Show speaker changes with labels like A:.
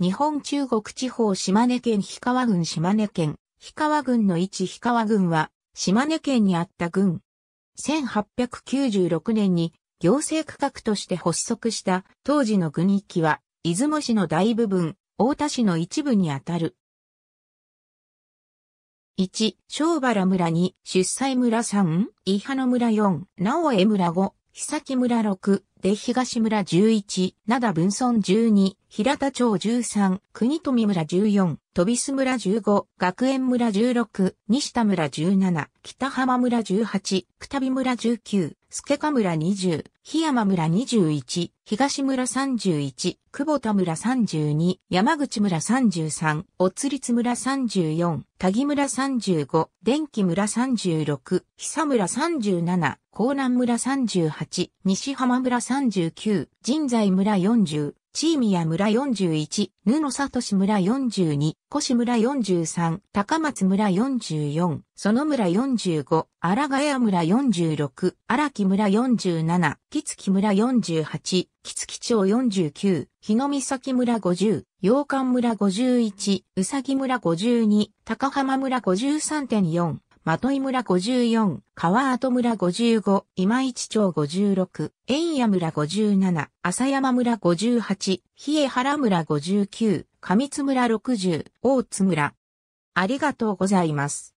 A: 日本中国地方島根県氷川郡島根県、氷川郡の位置氷川郡は、島根県にあった郡。1896年に行政区画として発足した当時の郡域は、出雲市の大部分、大田市の一部にあたる。1、小原村2、出西村3、伊波野村4、直江村5、久木村6、で東村11、灘分村12、平田町13、国富村14、飛栖村15、学園村16、西田村17、北浜村18、くたび村19、助か村20、檜山村21、東村31、久保田村32、山口村33、おつりつ村34、田木村35、電気村36、久村37、江南村38、西浜村39、神在村40、チーミヤ村41、ヌノサトシ村42、コシ村43、高松村44、ソノ村45、荒ヶ谷村46、荒木村47、キツキ村48、キツキ町49、ヒノミサキ村50、洋館村51、ウサギ村52、高浜村53.4、的井村54、川跡村55、今市町56、円谷村57、浅山村58、比江原村59、上津村60、大津村。ありがとうございます。